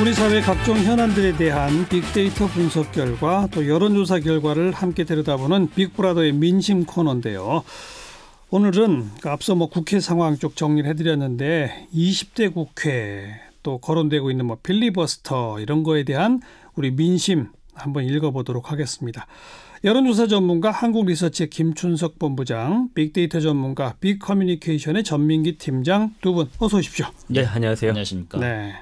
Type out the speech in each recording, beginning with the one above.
우리 사회 각종 현안들에 대한 빅데이터 분석 결과 또 여론조사 결과를 함께 들여다보는 빅브라더의 민심 코너인데요. 오늘은 앞서 뭐 국회 상황 쪽 정리를 해드렸는데 20대 국회 또 거론되고 있는 뭐 필리버스터 이런 거에 대한 우리 민심 한번 읽어보도록 하겠습니다. 여론조사 전문가 한국리서치 김춘석 본부장, 빅데이터 전문가 빅커뮤니케이션의 전민기 팀장 두 분 어서 오십시오. 네, 안녕하세요. 안녕하십니까. 네.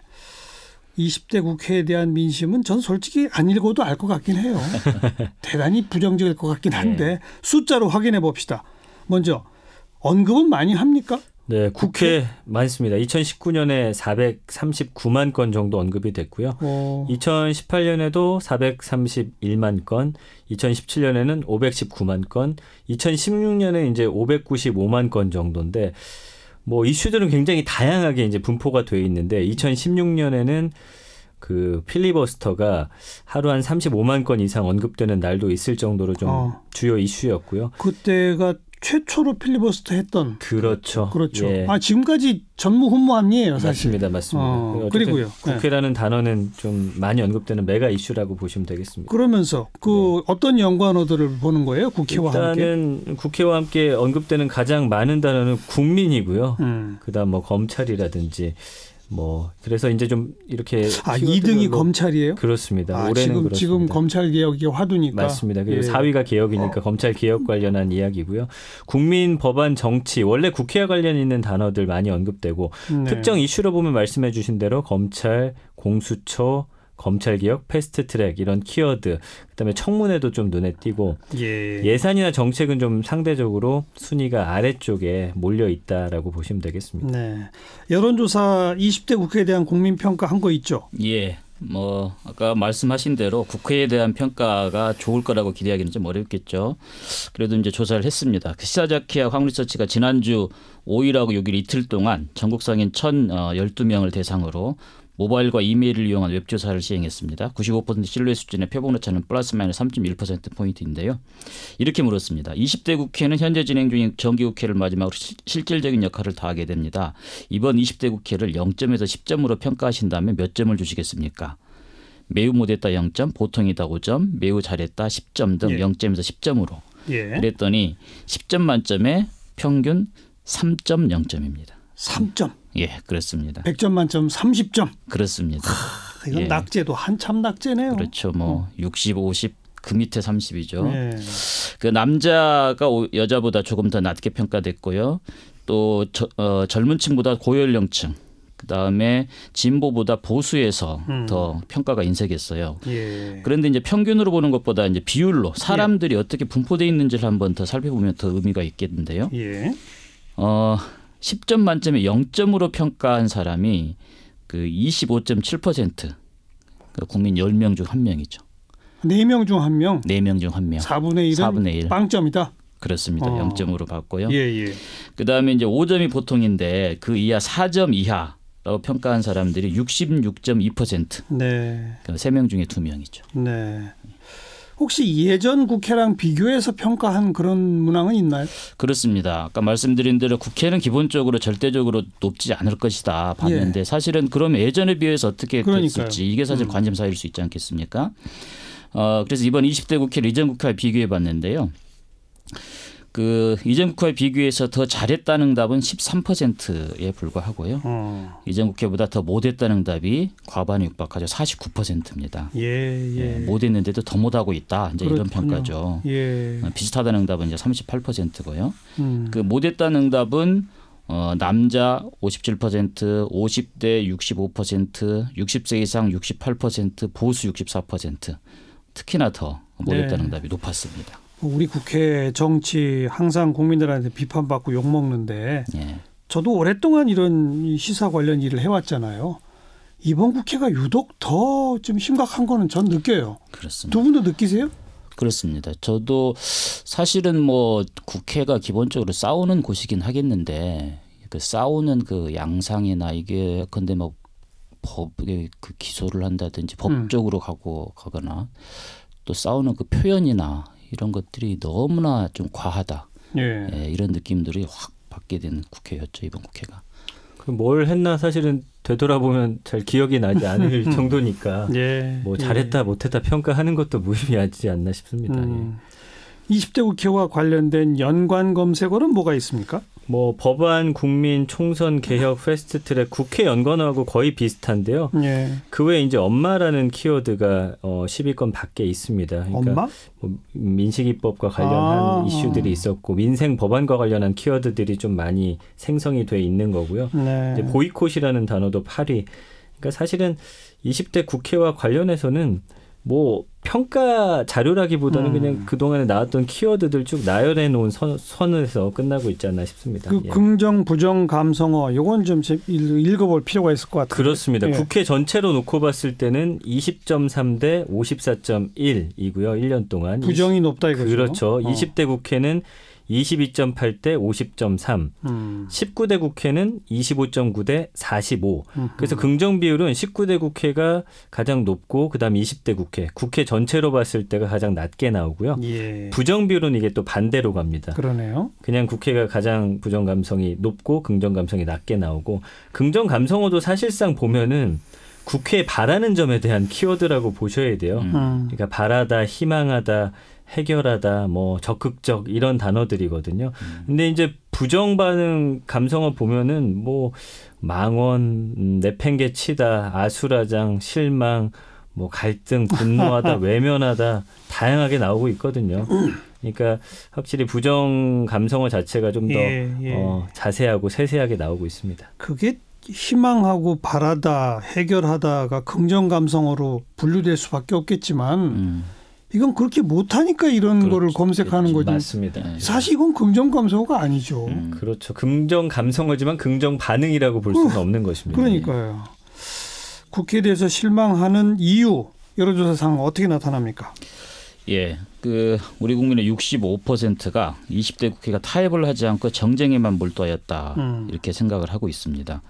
20대 국회에 대한 민심은 전 솔직히 안 읽어도 알 것 같긴 해요. 대단히 부정적일 것 같긴 네. 한데 숫자로 확인해 봅시다. 먼저 언급은 많이 합니까? 네, 국회, 국회? 많습니다. 2019년에 439만 건 정도 언급이 됐고요. 오. 2018년에도 431만 건, 2017년에는 519만 건, 2016년에 이제 595만 건 정도인데 뭐 이슈들은 굉장히 다양하게 이제 분포가 돼 있는데 2016년에는 그 필리버스터가 하루 한 35만 건 이상 언급되는 날도 있을 정도로 좀 어. 주요 이슈였고요. 그때가 최초로 필리버스터 했던 그렇죠. 그렇죠. 예. 아 지금까지 전무후무함이에요, 사실. 맞습니다, 맞습니다. 어, 그리고요. 네. 국회라는 네. 단어는 좀 많이 언급되는 메가 이슈라고 보시면 되겠습니다. 그러면서 그 네. 어떤 연관어들을 보는 거예요, 국회와 일단은 함께? 일단은 국회와 함께 언급되는 가장 많은 단어는 국민이고요. 음. 그다음 뭐 검찰이라든지 뭐 그래서 이제 좀 이렇게 아 2등이 검찰이에요? 그렇습니다. 아, 올해는 지금 그렇습니다. 지금 검찰 개혁이 화두니까 맞습니다. 그리고 예. 4위가 개혁이니까 어. 검찰 개혁 관련한 이야기고요. 국민 법안 정치 원래 국회와 관련 있는 단어들 많이 언급되고 네. 특정 이슈로 보면 말씀해 주신 대로 검찰 공수처 검찰 개혁, 패스트 트랙 이런 키워드, 그다음에 청문회도 좀 눈에 띄고 예. 산이나 정책은 좀 상대적으로 순위가 아래쪽에 몰려 있다라고 보시면 되겠습니다. 네. 여론조사 20대 국회에 대한 국민 평가 한 거 있죠? 예. 뭐 아까 말씀하신 대로 국회에 대한 평가가 좋을 거라고 기대하기는 좀 어렵겠죠. 그래도 이제 조사를 했습니다. 그 시사자키아 황리서치가 지난주 5일하고 6일 이틀 동안 전국 성인 1,012명을 어, 대상으로 모바일과 이메일을 이용한 웹조사를 시행했습니다. 95% 신뢰 수준의 표본오차는 플러스 마이너스 3.1%포인트인데요. 이렇게 물었습니다. 20대 국회는 현재 진행 중인 정기국회를 마지막으로 시, 실질적인 역할을 다하게 됩니다. 이번 20대 국회를 0점에서 10점으로 평가하신다면 몇 점을 주시겠습니까? 매우 못했다 0점, 보통이다 5점, 매우 잘했다 10점 등 예. 0점에서 10점으로 예. 그랬더니 10점 만점에 평균 3.0점입니다. 3점. 예, 그렇습니다. 100점 만점 30점. 그렇습니다. 하, 이건 예. 낙제도 한참 낙제네요. 그렇죠. 뭐 어. 60, 50, 그 밑에 30이죠. 예. 그 남자가 여자보다 조금 더 낮게 평가됐고요. 또 저, 어, 젊은 층보다 고연령층. 그다음에 진보보다 보수에서 음. 더 평가가 인색했어요. 예. 그런데 이제 평균으로 보는 것보다 이제 비율로 사람들이 예. 어떻게 분포되어 있는지를 한번 더 살펴보면 더 의미가 있겠는데요. 예. 어, 10점 만점에 0점으로 평가한 사람이 그25.7% 그러니까 국민 10명 중 1명이죠. 4명 중 1명? 4명 중 1명. 4분의 1은 4분의 1. 빵점이다. 그렇습니다. 어. 0점으로 봤고요. 예, 예. 그다음에 이제 5점이 보통인데 그 이하 4점 이하 라고 평가한 사람들이 66.2%. 네. 그러니까 3명 중에 2명이죠. 네. 혹시 예전 국회랑 비교해서 평가한 그런 문항은 있나요? 그렇습니다. 아까 말씀드린 대로 국회는 기본적으로 절대적으로 높지 않을 것이다 봤는데 예. 사실은 그럼 예전에 비해서 어떻게 그러니까요. 됐을지 이게 사실 음. 관심사일 수 있지 않겠습니까? 어, 그래서 이번 20대 국회 예전 국회와 비교해 봤는데요. 그 이전국회 비교해서 더 잘했다는 답은 13%에 불과하고요. 어. 이전국회보다 더 못했다는 답이 과반에 육박하죠. 49%입니다. 예, 예. 예 못했는데도 더 못하고 있다. 이제 이런 평가죠. 예. 어, 비슷하다는 답은 이제 38%고요. 음. 그 못했다는 답은 어, 남자 57%, 50대 65%, 60세 이상 68%, 보수 64%. 특히나 더 못했다는 네. 답이 높았습니다. 뭐 우리 국회 정치 항상 국민들한테 비판받고 욕먹는데 예. 저도 오랫동안 이런 시사 관련 일을 해왔잖아요. 이번 국회가 유독 더 좀 심각한 거는 전 느껴요. 그렇습니다. 두 분도 느끼세요? 그렇습니다. 저도 사실은 뭐 국회가 기본적으로 싸우는 곳이긴 하겠는데 그 싸우는 그 양상이나 이게 근데 뭐 법에 그 기소를 한다든지 법적으로 음. 가고 가거나 또 싸우는 그 표현이나 이런 것들이 너무나 좀 과하다. 예. 예, 이런 느낌들이 확 받게 된 국회였죠 이번 국회가. 그 뭘 했나 사실은 되돌아보면 잘 기억이 나지 않을 음. 정도니까 예. 뭐 예. 잘했다 못했다 평가하는 것도 무의미하지 않나 싶습니다. 음. 20대 예. 국회와 관련된 연관 검색어는 뭐가 있습니까? 뭐 법안 국민 총선 개혁 패스트트랙 음. 국회 연관하고 거의 비슷한데요. 예. 그 외에 이제 엄마라는 키워드가 어 10위권 밖에 있습니다. 그러니까 엄마? 뭐 민식이법과 관련한 아. 이슈들이 있었고 민생 법안과 관련한 키워드들이 좀 많이 생성이 돼 있는 거고요. 네. 이제 보이콧이라는 단어도 8위. 그러니까 사실은 20대 국회와 관련해서는 뭐 평가 자료라기보다는 음. 그냥 그동안에 나왔던 키워드들 쭉 나열해 놓은 선, 에서 끝나고 있지 않나 싶습니다. 그 예. 긍정, 부정, 감성어 요건 좀 읽어볼 필요가 있을 것 같아요. 그렇습니다. 예. 국회 전체로 놓고 봤을 때는 20.3 대 54.1이고요. 1년 동안 부정이 20, 높다 이거죠. 그렇죠. 어. 20대 국회는 22.8대 50.3, 음. 19대 국회는 25.9대 45. 음흠. 그래서 긍정 비율은 19대 국회가 가장 높고 그다음 20대 국회, 국회 전체로 봤을 때가 가장 낮게 나오고요. 예. 부정 비율은 이게 또 반대로 갑니다. 그러네요. 그냥 국회가 가장 부정 감성이 높고 긍정 감성이 낮게 나오고 긍정 감성어도 사실상 보면은 국회에 바라는 점에 대한 키워드라고 보셔야 돼요. 음. 그러니까 바라다, 희망하다, 해결하다, 뭐 적극적 이런 단어들이거든요. 음. 근데 이제 부정 반응 감성을 보면은 뭐 망원, 음, 내팽개치다, 아수라장, 실망, 뭐 갈등, 분노하다, 외면하다 다양하게 나오고 있거든요. 그러니까 확실히 부정 감성어 자체가 좀더 예, 예. 어, 자세하고 세세하게 나오고 있습니다. 그게 희망하고 바라다, 해결하다가 긍정 감성어로 분류될 수밖에 없겠지만. 음. 이건 그렇게 못하니까 이런 그렇죠. 거를 검색하는 그렇죠. 거죠. 맞습니다. 예. 사실 이건 긍정 감소가 아니죠. 음, 그렇죠. 긍정 감성어지만 긍정 반응이라고 볼 수는 어, 없는 것입니다. 그러니까요. 국회에 대해서 실망하는 이유 여론조사 상 어떻게 나타납니까? 예. 그 우리 국민의 65%가 20대 국회가 타협을 하지 않고 정쟁에만 몰두하였다. 음. 이렇게 생각을 하고 있습니다.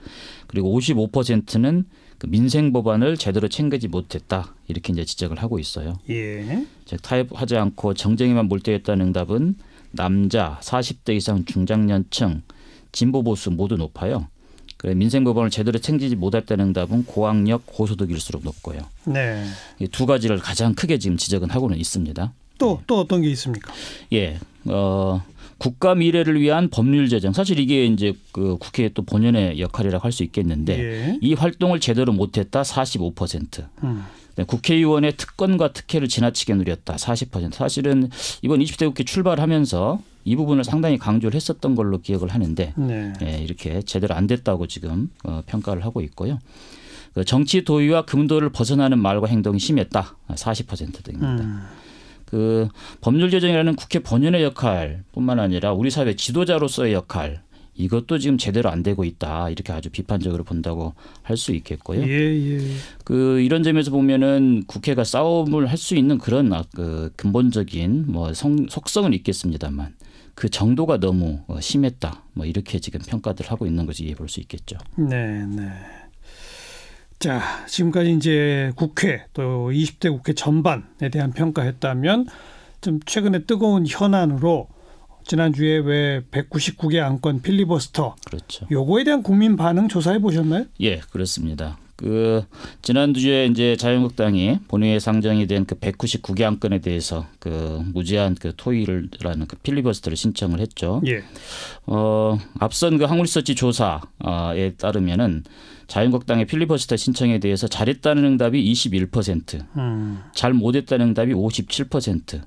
그리고 55%는 그 민생 법안을 제대로 챙기지 못했다 이렇게 이제 지적을 하고 있어요. 예. 즉 타협하지 않고 정쟁에만 몰두했다는 응답은 남자 40대 이상 중장년층 진보 보수 모두 높아요. 그래 민생 법안을 제대로 챙기지 못했다는 응답은 고학력 고소득일수록 높고요. 네. 두 가지를 가장 크게 지금 지적은 하고는 있습니다. 또또 예. 또 어떤 게 있습니까? 예. 어 국가 미래를 위한 법률 제정 사실 이게 이제 그 국회 또 본연의 역할이라고 할 수 있겠는데 예. 이 활동을 제대로 못했다 45%. 음. 네, 국회의원의 특권과 특혜를 지나치게 누렸다 40%. 사실은 이번 20대 국회 출발하면서 이 부분을 상당히 강조를 했었던 걸로 기억을 하는데 네. 예, 이렇게 제대로 안 됐다고 지금 어, 평가를 하고 있고요. 그 정치 도의와 금도를 벗어나는 말과 행동이 심했다 40% 등입니다. 음. 그 법률 개정이라는 국회 본연의 역할뿐만 아니라 우리 사회 지도자로서의 역할 이것도 지금 제대로 안 되고 있다 이렇게 아주 비판적으로 본다고 할 수 있겠고요. 예, 예. 그 이런 점에서 보면은 국회가 싸움을 할 수 있는 그런 아, 그 근본적인 뭐 성, 속성은 있겠습니다만 그 정도가 너무 어, 심했다 뭐 이렇게 지금 평가들 하고 있는 것이 이해볼 수 있겠죠. 네, 네. 자, 지금까지 이제 국회 또 20대 국회 전반에 대한 평가했다면 좀 최근에 뜨거운 현안으로 지난주에 왜 199개 안건 필리버스터 그렇죠. 요거에 대한 국민 반응 조사해 보셨나요? 예, 그렇습니다. 그 지난주에 이제 자유한국당이 본회의 상정이 된 그 199개 안건에 대해서 그 무제한 그 토의를라는 그 필리버스터를 신청을 했죠. 예. 어 앞선 그항우리서치 조사에 따르면은 자유한국당의 필리버스터 신청에 대해서 잘했다는 응답이 21%, 음. 잘 못했다는 응답이 57%.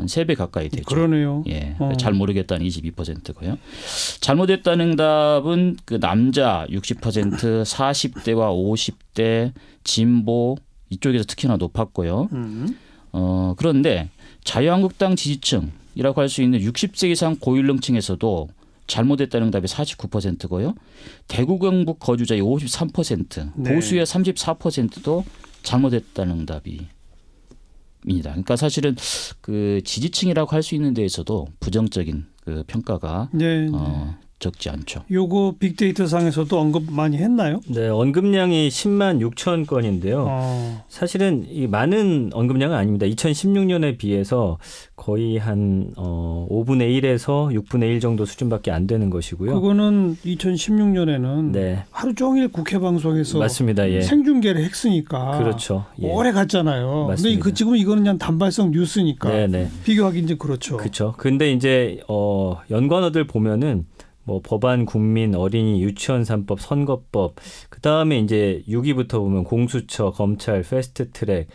한세배 가까이 되죠. 그러네요. 예. 어. 잘 모르겠다는 22%고요. 잘못했다는 응 답은 그 남자 60%, 40대와 50대 진보 이쪽에서 특히나 높았고요. 음. 어, 그런데 자유한국당 지지층이라고 할 수 있는 60세 이상 고연령층에서도 잘못했다는 응 답이 49%고요. 대구 경북 거주자의 53%, 네. 보수의 34%도 잘못했다는 응 답이 입니다. 그러니까 사실은 그 지지층이라고 할 수 있는 데에서도 부정적인 그 평가가 네, 어, 네. 어, 적지 않죠. 요거 빅데이터 상에서도 언급 많이 했나요? 네, 언급량이 10만 6천 건인데요. 아. 사실은 이 많은 언급량은 아닙니다. 2016년에 비해서 거의 한 어, 5분의 1에서 6분의 1 정도 수준밖에 안 되는 것이고요. 그거는 2016년에는 네. 하루 종일 국회 방송에서 맞습니다. 예. 생중계를 했으니까 그렇죠. 예. 오래 갔잖아요. 맞습니다. 근데 그 지금 이거는 그냥 단발성 뉴스니까 네네. 네. 비교하기 이제 그렇죠. 그렇죠. 근데 이제 어, 연관어들 보면은 뭐 법안 국민 어린이 유치원 산법 선거법 그다음에 이제 6위부터 보면 공수처 검찰 패스트 트랙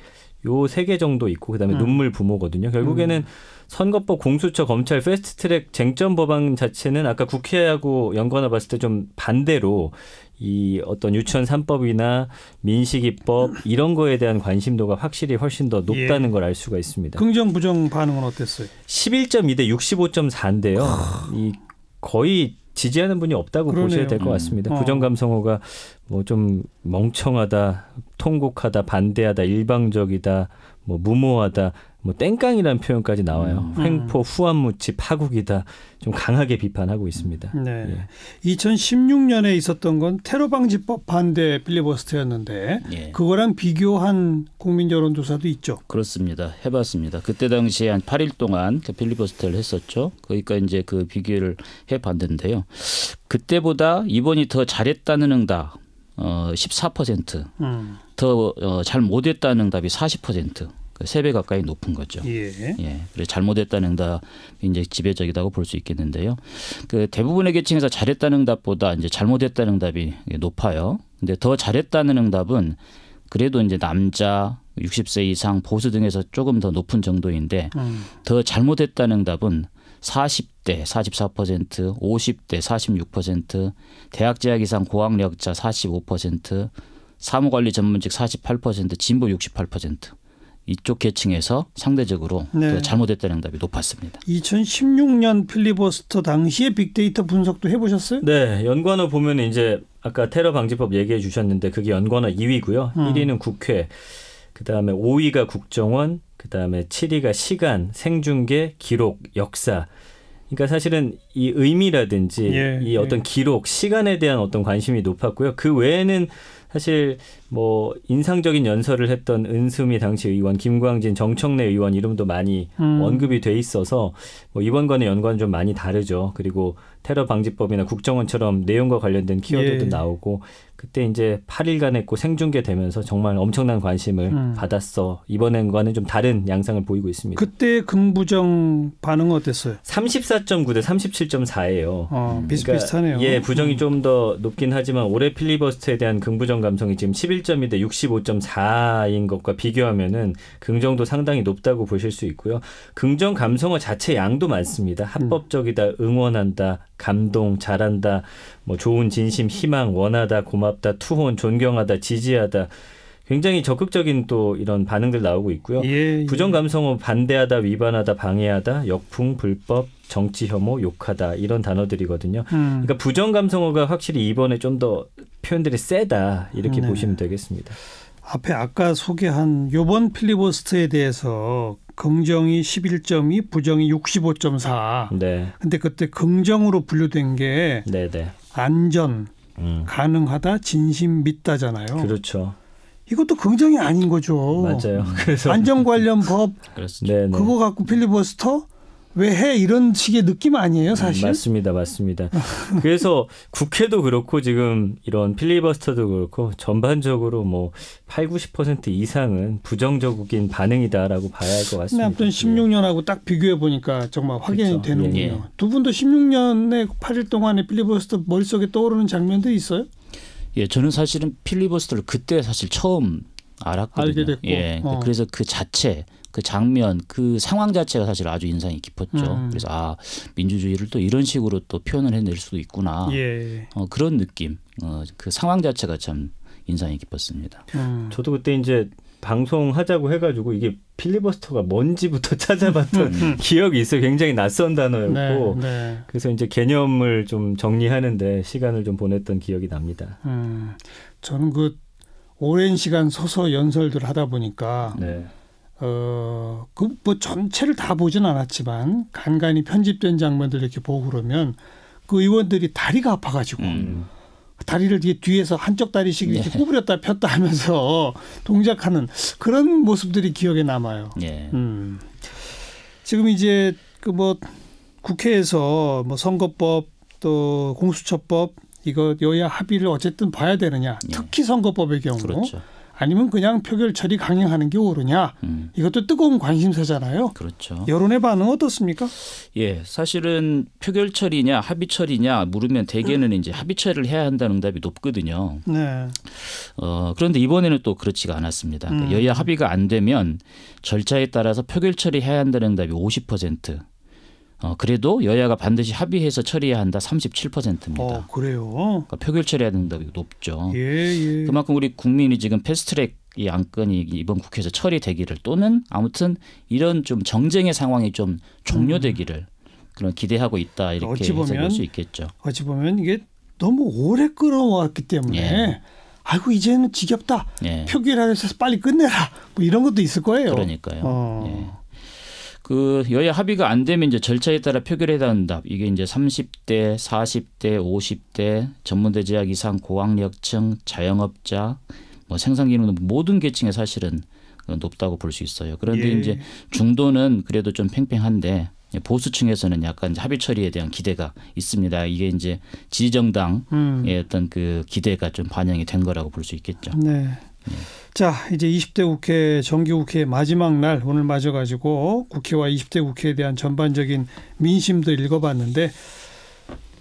요 세 개 정도 있고 그다음에 음. 눈물 부모거든요. 결국에는 음. 선거법 공수처 검찰 패스트 트랙 쟁점 법안 자체는 아까 국회하고 연관해 봤을 때 좀 반대로 이 어떤 유치원 삼법이나 민식이법 이런 거에 대한 관심도가 확실히 훨씬 더 높다는 예. 걸알 수가 있습니다. 긍정 부정 반응은 어땠어요? 11.2 대 65.4인데요. 이 거의 지지하는 분이 없다고 그러네요. 보셔야 될것 음. 같습니다. 음. 어. 부정 감성어가 뭐 좀 멍청하다, 통곡하다, 반대하다, 일방적이다, 뭐 무모하다, 뭐 땡깡이라는 표현까지 나와요. 음. 횡포, 음. 후한무치, 파국이다. 좀 강하게 비판하고 있습니다. 네. 예. 2016년에 있었던 건 테러 방지법 반대 빌리버스트였는데 예. 그거랑 비교한 국민 여론 조사도 있죠. 그렇습니다. 해 봤습니다. 그때 당시에 한 8일 동안 그 빌리버스트를 했었죠. 그러니까 이제 그 비교를 해 봤는데요. 그때보다 이번이 더 잘했다는 응답 어 14%, 음. 더 어, 잘못했다는 응답이 40%. 그 세 배 가까이 높은 거죠. 예. 예. 그래서 잘못했다는 응답 이장제 지배적이라고 볼 수 있겠는데요. 그 대부분의 계층에서 잘했다는 응답보다 이제 잘못했다는 응답이 높아요. 근데 더 잘했다는 응답은 그래도 이제 남자 60세 이상 보수 등에서 조금 더 높은 정도인데 음. 더 잘못했다는 응답은 40 20대 44%, 50대 46%, 대학 재학 이상 고학력자 45%, 사무관리 전문직 48%, 진보 68%. 이쪽 계층에서 상대적으로 네. 잘못했다는 응답이 높았습니다. 2016년 필리버스터 당시에 빅데이터 분석도 해보셨어요? 네, 연관어 보면 이제 아까 테러 방지법 얘기해 주셨는데 그게 연관어 2위고요. 음. 1위는 국회, 그 다음에 5위가 국정원, 그 다음에 7위가 시간, 생중계, 기록, 역사. 그러니까 사실은 이 의미라든지 예, 이 예. 어떤 기록, 시간에 대한 어떤 관심이 높았고요. 그 외에는 사실 뭐 인상적인 연설을 했던 은수미 당시 의원, 김광진 정청래 의원 이름도 많이 음. 언급이 돼 있어서 뭐 이번과는 연관 좀 많이 다르죠. 그리고 테러 방지법이나 국정원처럼 내용과 관련된 키워드도 예. 나오고 그때 이제 8일간 했고 그 생중계되면서 정말 엄청난 관심을 음. 받았어. 이번엔과는 좀 다른 양상을 보이고 있습니다. 그때 금부정 반응은 어땠어요? 34.9대 37.4예요. 어, 음. 비슷비슷하네요. 그러니까 예, 부정이 음. 좀더 높긴 하지만 올해 필리버스터에 대한 긍부정 감성이 지금 11.2대 65.4인 것과 비교하면은 긍정도 상당히 높다고 보실 수 있고요. 긍정 감성어 자체 양도 많습니다. 음. 합법적이다, 응원한다, 감동, 잘한다, 뭐 좋은 진심, 희망, 원하다, 고마 고맙다, 투혼, 존경하다, 지지하다. 굉장히 적극적인 또 이런 반응들 나오고 있고요. 예, 예. 부정 감성어 반대하다, 위반하다, 방해하다, 역풍, 불법, 정치 혐오, 욕하다 이런 단어들이거든요. 음. 그러니까 부정 감성어가 확실히 이번에 좀 더 표현들이 세다 이렇게 네. 보시면 되겠습니다. 앞에 아까 소개한 요번 필리버스트에 대해서 긍정이 11.2, 부정이 65.4. 네. 근데 그때 긍정으로 분류된 게 네, 네. 안전, 가능하다, 진심 믿다잖아요. 그렇죠. 이것도 긍정이 아닌 거죠. 맞아요. 그래서 안전 관련 법 그거 갖고 필리버스터 왜해 이런 식의 느낌 아니에요, 음, 사실? 음, 맞습니다, 맞습니다. 아. 그래서 국회도 그렇고 지금 이런 필리버스터도 그렇고 전반적으로 뭐 8, 90% 이상은 부정적인 반응이다라고 봐야 할 것 같습니다. 아무튼 16년하고 딱 비교해 보니까 정말 확인이 그렇죠. 되는군요. 예. 예. 두 분도 16년에 8일 동안의 필리버스터 머릿속에 떠오르는 장면도 있어요? 예, 저는 사실은 필리버스터를 그때 사실 처음 알았거든요. 알게 됐고. 예, 어. 그래서 그 자체 그 장면 그 상황 자체가 사실 아주 인상이 깊었죠. 음. 그래서 아 민주주의를 또 이런 식으로 또 표현을 해낼 수도 있구나. 예. 어, 그런 느낌. 어, 그 상황 자체가 참 인상이 깊었습니다. 음. 저도 그때 이제 방송하자고 해가지고 이게 필리버스터가 뭔지부터 찾아봤던 음. 음. 기억이 있어요. 굉장히 낯선 단어였고 네, 네. 그래서 이제 개념을 좀 정리하는데 시간을 좀 보냈던 기억이 납니다. 음, 저는 그 오랜 시간 서서 연설들 하다 보니까 네. 어, 그뭐 전체를 다 보진 않았지만 간간히 편집된 장면들 이렇게 보고 그러면 그 의원들이 다리가 아파가지고 음. 다리를 뒤에서 한쪽 다리씩 이렇게 예. 구부렸다 폈다 하면서 동작하는 그런 모습들이 기억에 남아요. 예. 음. 지금 이제 그 뭐 국회에서 뭐 선거법 또 공수처법 이거 여야 합의를 어쨌든 봐야 되느냐. 예. 특히 선거법의 경우. 그렇죠. 아니면 그냥 표결 처리 강행하는 게 옳으냐 음. 이것도 뜨거운 관심사잖아요. 그렇죠. 여론의 반응 어떻습니까? 예, 사실은 표결 처리냐 합의 처리냐 물으면 대개는 이제 합의 처리를 해야 한다는 응답이 높거든요. 네. 어, 그런데 이번에는 또 그렇지가 않았습니다. 그러니까 음. 여야 합의가 안 되면 절차에 따라서 표결 처리해야 한다는 응답이 50%. 어, 그래도 여야가 반드시 합의해서 처리해야 한다 37%입니다. 어, 그래요. 그러니까 표결 처리해야 된다고 높죠. 예, 예. 그만큼 우리 국민이 지금 패스트트랙 이 안건이 이번 국회에서 처리되기를 또는 아무튼 이런 좀 정쟁의 상황이 좀 종료되기를 음. 그런 기대하고 있다 그러니까 이렇게 어찌 보면, 해석할 수 있겠죠. 어찌 보면 이게 너무 오래 끌어왔기 때문에 예. 아이고 이제는 지겹다. 예. 표결하해서 빨리 끝내라. 뭐 이런 것도 있을 거예요. 그러니까요. 어. 예. 그 여야 합의가 안 되면 이제 절차에 따라 표결해 달 한다. 이게 이제 30대, 40대, 50대, 전문대 재학 이상 고학력층, 자영업자, 뭐 생산 기능 등 모든 계층에 사실은 높다고 볼 수 있어요. 그런데 예. 이제 중도는 그래도 좀 팽팽한데 보수층에서는 약간 합의 처리에 대한 기대가 있습니다. 이게 이제 지지정당의 음. 어떤 그 기대가 좀 반영이 된 거라고 볼 수 있겠죠. 네. 자, 이제 20대 국회 정기국회 마지막 날 오늘 맞아 가지고 국회와 20대 국회에 대한 전반적인 민심도 읽어봤는데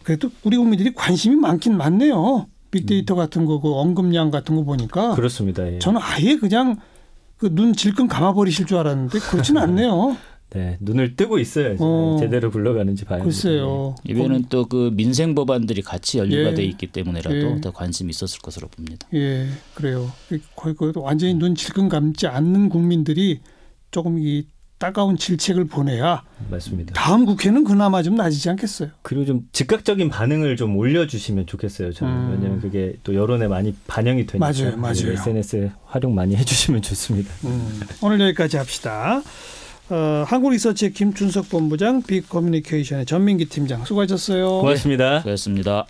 그래도 우리 국민들이 관심이 많긴 많네요. 빅데이터 음. 같은 거고 언급량 같은 거 보니까 그렇습니다. 예. 저는 아예 그냥 그눈 질끈 감아버리실 줄 알았는데 그렇지는 않네요. 네, 눈을 뜨고 있어야 어. 제대로 굴러가는지 봐야죠. 글쎄요. 네. 이번에는 또그 민생 법안들이 같이 연루가 예. 돼 있기 때문에라도 예. 더 관심이 있었을 것으로 봅니다. 예, 그래요. 거의, 거 완전히 눈 질끈 감지 않는 국민들이 조금 이 따가운 질책을 보내야 맞습니다. 다음 국회는 그나마 좀 나아지지 않겠어요. 그리고 좀 즉각적인 반응을 좀 올려주시면 좋겠어요. 저는 음. 왜냐하면 그게 또 여론에 많이 반영이 되니까 맞아요, 맞아요. SNS 네, 활용 많이 해주시면 좋습니다. 음. 오늘 여기까지 합시다. 어, 한국리서치 김준석 본부장, 빅커뮤니케이션의 전민기 팀장 수고하셨어요. 고맙습니다. 네, 고맙습니다.